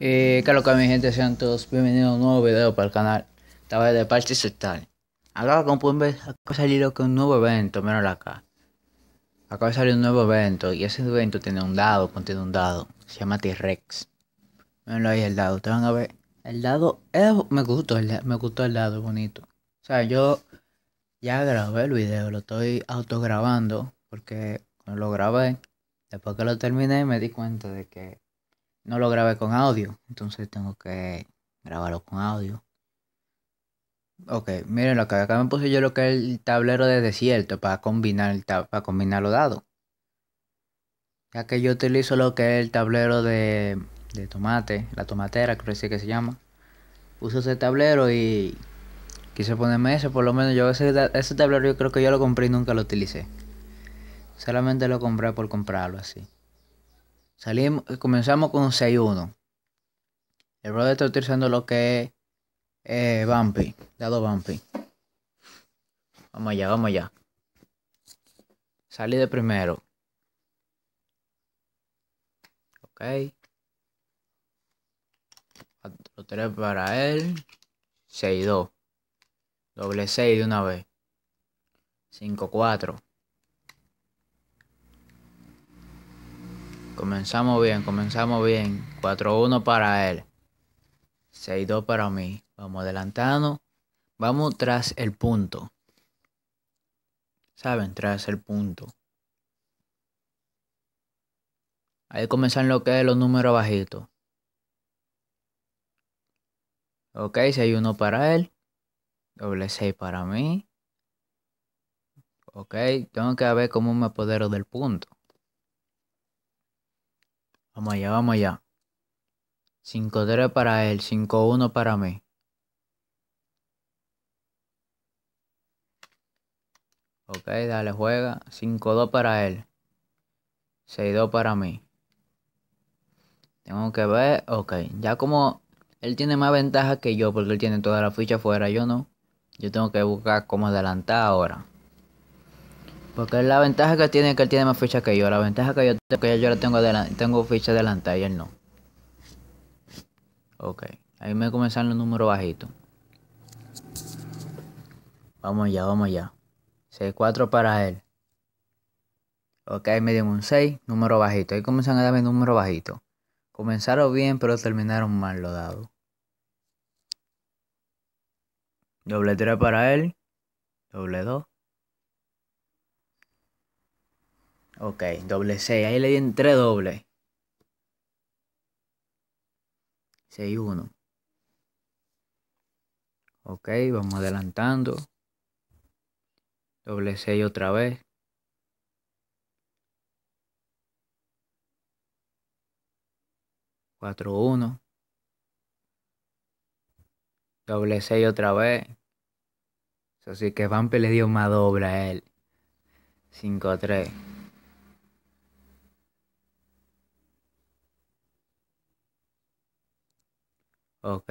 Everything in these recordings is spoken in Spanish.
Eh, claro que mi gente sean todos bienvenidos a un nuevo video para el canal Esta vez de parte Sectal Acá como pueden ver, acaba de salir un nuevo evento, menos acá Acaba de salir un nuevo evento y ese evento tiene un dado, contiene un dado Se llama T-Rex Mirenlo ahí el dado, ustedes van a ver El dado, me gustó el, me gustó el dado, bonito O sea, yo ya grabé el video, lo estoy autograbando Porque cuando lo grabé, después que lo terminé me di cuenta de que no lo grabé con audio, entonces tengo que grabarlo con audio. Ok, miren lo que acá me puse yo lo que es el tablero de desierto para combinar, para combinar los dados. Ya que yo utilizo lo que es el tablero de, de tomate, la tomatera, creo que se llama. Uso ese tablero y quise ponerme ese, por lo menos yo ese, ese tablero yo creo que yo lo compré y nunca lo utilicé. Solamente lo compré por comprarlo así. Salimos, comenzamos con 6-1. El brother está utilizando lo que es eh, Bumpy, dado Bumpy. Vamos allá, vamos allá. Salí de primero. Ok. Lo tres para él. 6-2. Doble 6 de una vez. 5-4. Comenzamos bien, comenzamos bien. 4-1 para él. 6-2 para mí. Vamos adelantando. Vamos tras el punto. Saben, tras el punto. Ahí comenzan lo que es los números bajitos. Ok, 6-1 para él. Doble 6 para mí. Ok, tengo que ver cómo me apodero del punto. Vamos allá, vamos allá. 5-3 para él, 5-1 para mí. Ok, dale, juega. 5-2 para él. 6-2 para mí. Tengo que ver. Ok, ya como él tiene más ventaja que yo porque él tiene toda la ficha fuera, yo no. Yo tengo que buscar cómo adelantar ahora. Porque la ventaja que tiene es que él tiene más fichas que yo. La ventaja que yo tengo que yo la tengo adelante, tengo ficha adelantada y él no. Ok. Ahí me comenzaron los números bajitos. Vamos ya, vamos ya. 6-4 para él. Ok, me dieron un 6, número bajito. Ahí comienzan a darme número bajito. Comenzaron bien, pero terminaron mal lo dado. Doble 3 para él. Doble 2. Ok, doble 6. Ahí le di en 3 dobles. 6, 1. Ok, vamos adelantando. Doble 6 otra vez. 4-1 Doble 6 otra vez. Así que Vampe le dio más doble a él. 5-3. Ok.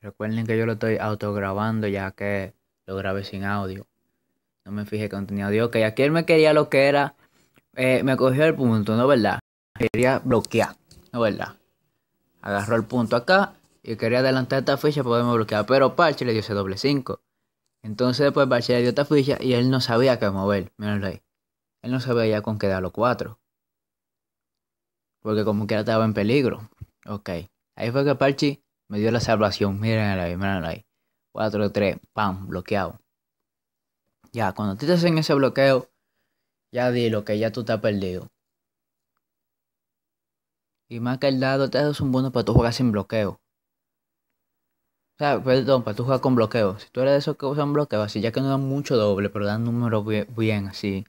Recuerden que yo lo estoy autograbando ya que lo grabé sin audio. No me fijé que no tenía audio. Ok, aquí él me quería lo que era. Eh, me cogió el punto, ¿no verdad? Quería bloquear, ¿no verdad? Agarró el punto acá y quería adelantar esta ficha para poderme bloquear. Pero Parche le dio ese doble 5. Entonces después pues, Parche le dio esta ficha y él no sabía qué mover. Mírenlo ahí. Él no sabía ya con qué dar los 4, Porque como que quiera estaba en peligro. Ok. Ahí fue que Parche... Me dio la salvación. Miren ahí, miren ahí. 4, 3, pam, bloqueado. Ya, cuando te en ese bloqueo, ya lo que ya tú te has perdido. Y más que el dado, te haces un bono para tú jugar sin bloqueo. O sea, perdón, para tú jugar con bloqueo. Si tú eres de esos que usan bloqueo, así ya que no dan mucho doble, pero dan números bien, así.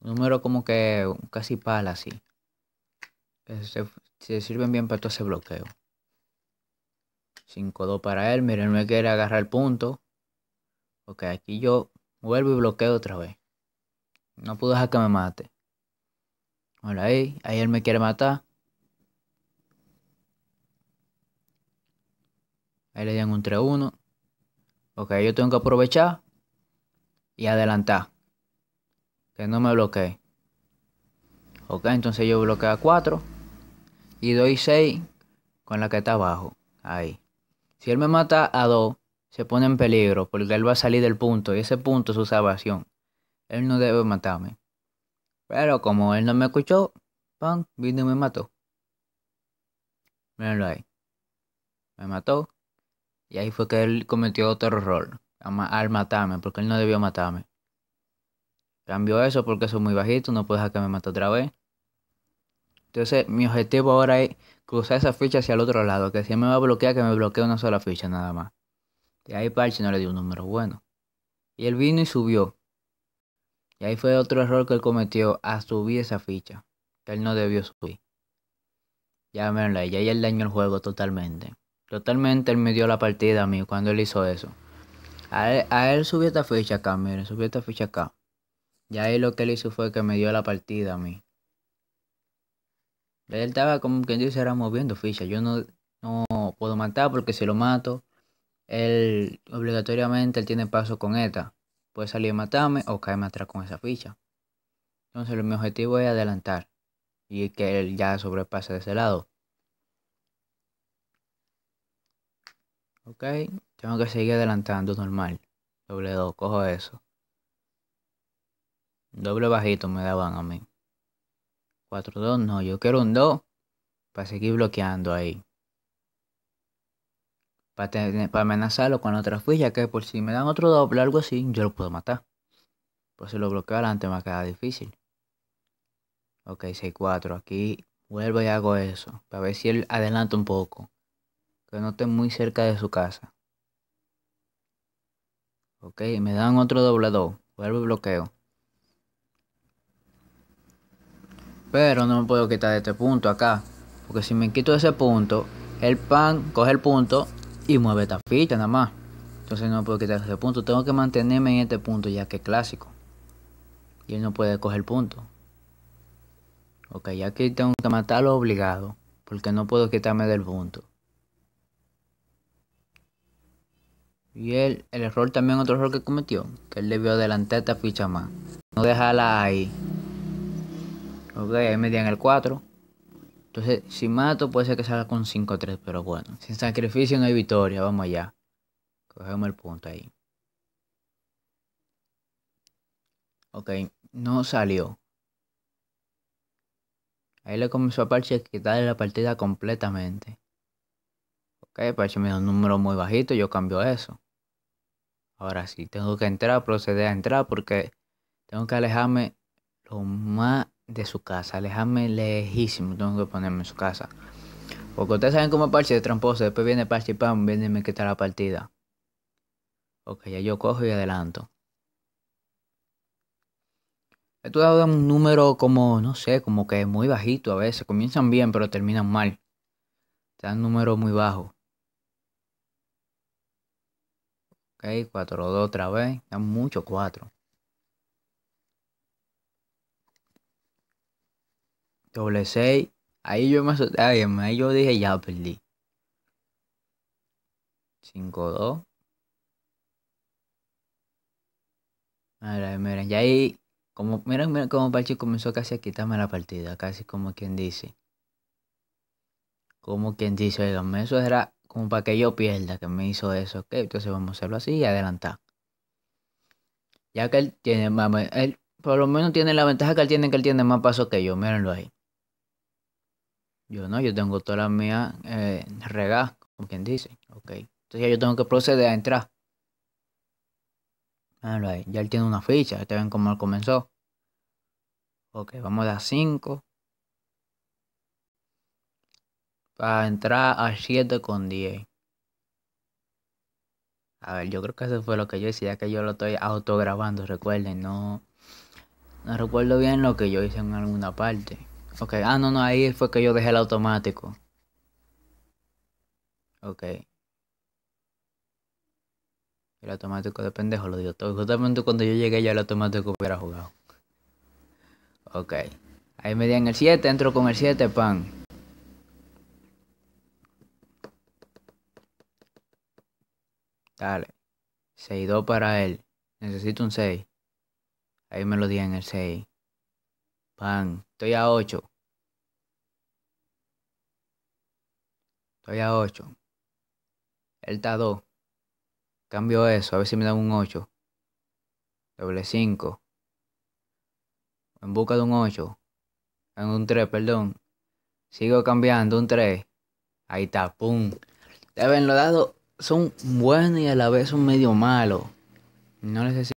Un número como que casi pala, así. Se, se sirven bien para todo ese bloqueo. 5-2 para él. Miren, me quiere agarrar el punto. Ok, aquí yo vuelvo y bloqueo otra vez. No puedo dejar que me mate. Hola, ahí, ahí él me quiere matar. Ahí le dan un 3-1. Ok, yo tengo que aprovechar y adelantar. Que no me bloquee. Ok, entonces yo bloqueo a 4 y doy 6 con la que está abajo. Ahí. Si él me mata a dos, se pone en peligro porque él va a salir del punto y ese punto es su salvación. Él no debe matarme. Pero como él no me escuchó, pan, vino y me mató. Mírenlo ahí. Me mató. Y ahí fue que él cometió otro error al matarme, porque él no debió matarme. Cambio eso porque soy muy bajito, no puedes dejar que me mate otra vez. Entonces, mi objetivo ahora es cruzar esa ficha hacia el otro lado, que si me va a bloquear, que me bloquee una sola ficha nada más. Y ahí Parche no le dio un número bueno. Y él vino y subió. Y ahí fue otro error que él cometió a subir esa ficha, que él no debió subir. Ya me y ahí él dañó el juego totalmente. Totalmente él me dio la partida a mí cuando él hizo eso. A él, a él subió esta ficha acá, miren, subió esta ficha acá. Y ahí lo que él hizo fue que me dio la partida a mí. Él estaba como quien dice, era moviendo ficha. Yo no, puedo matar porque si lo mato, él obligatoriamente él tiene paso con esta. Puede salir a matarme o caerme atrás con esa ficha. Entonces mi objetivo es adelantar y que él ya sobrepase de ese lado. Ok, tengo que seguir adelantando normal. Doble 2, cojo eso. Doble bajito me daban a mí. 4, 2, no, yo quiero un 2 para seguir bloqueando ahí. Para, amenazarlo con otra ficha, que por si me dan otro doble algo así, yo lo puedo matar. Por si lo bloqueo adelante me queda difícil. Ok, 6, 4, aquí vuelvo y hago eso, para ver si él adelanta un poco. Que no esté muy cerca de su casa. Ok, me dan otro doble 2, vuelvo y bloqueo. Pero no me puedo quitar de este punto acá. Porque si me quito ese punto, el pan coge el punto y mueve esta ficha nada más. Entonces no me puedo quitar ese punto. Tengo que mantenerme en este punto ya que es clásico. Y él no puede coger punto. Ok, ya que tengo que matarlo obligado. Porque no puedo quitarme del punto. Y él, el error también, otro error que cometió, que él debió adelantar esta ficha más. No dejarla ahí Ok, ahí me en el 4. Entonces, si mato, puede ser que salga con 5-3, pero bueno. Sin sacrificio no hay victoria, vamos allá. Cogemos el punto ahí. Ok, no salió. Ahí le comenzó a Parche quitarle la partida completamente. Ok, Parche me dio un número muy bajito, yo cambio eso. Ahora sí, tengo que entrar, proceder a entrar porque tengo que alejarme lo más de su casa, alejarme lejísimo, tengo que ponerme en su casa. Porque ustedes saben cómo es parche de tramposo, después viene parche y pam, viene y me quita la partida. Ok, ya yo cojo y adelanto. Esto da un número como, no sé, como que muy bajito a veces. Comienzan bien, pero terminan mal. dan un número muy bajo. Ok, 4-2 otra vez. Dan mucho 4. doble 6. Ahí yo me asusté, ah, ahí yo dije ya perdí. 5-2. Miren, miren, ya ahí, como, miren, miren cómo Pachi comenzó casi a quitarme la partida, casi como quien dice. Como quien dice, oiganme, eso era como para que yo pierda, que me hizo eso, ok, entonces vamos a hacerlo así y adelantar. Ya que él tiene, él por lo menos tiene la ventaja que él tiene, que él tiene más pasos que yo, mírenlo ahí. Yo no, yo tengo toda la mía eh, como quien dice. Ok. Entonces ya yo tengo que proceder a entrar. Ah, ya él tiene una ficha, ustedes ven cómo él comenzó. Ok, vamos a dar 5. Para entrar a 7 con 10. A ver, yo creo que eso fue lo que yo hice, ya que yo lo estoy autograbando, recuerden, no, no recuerdo bien lo que yo hice en alguna parte. Ok, ah, no, no, ahí fue que yo dejé el automático. Ok. El automático de pendejo lo dio todo. Justamente cuando yo llegué ya el automático hubiera jugado. Ok. Ahí me dieron el 7, entro con el 7, pan. Dale. 6-2 para él. Necesito un 6. Ahí me lo di en el 6. Pan. Estoy a 8. Estoy a 8. Él está a 2. Cambio eso, a ver si me dan un 8. Doble 5. En busca de un 8. En un 3, perdón. Sigo cambiando, un 3. Ahí está, pum. Deben los dados son buenos y a la vez son medio malos. No necesito.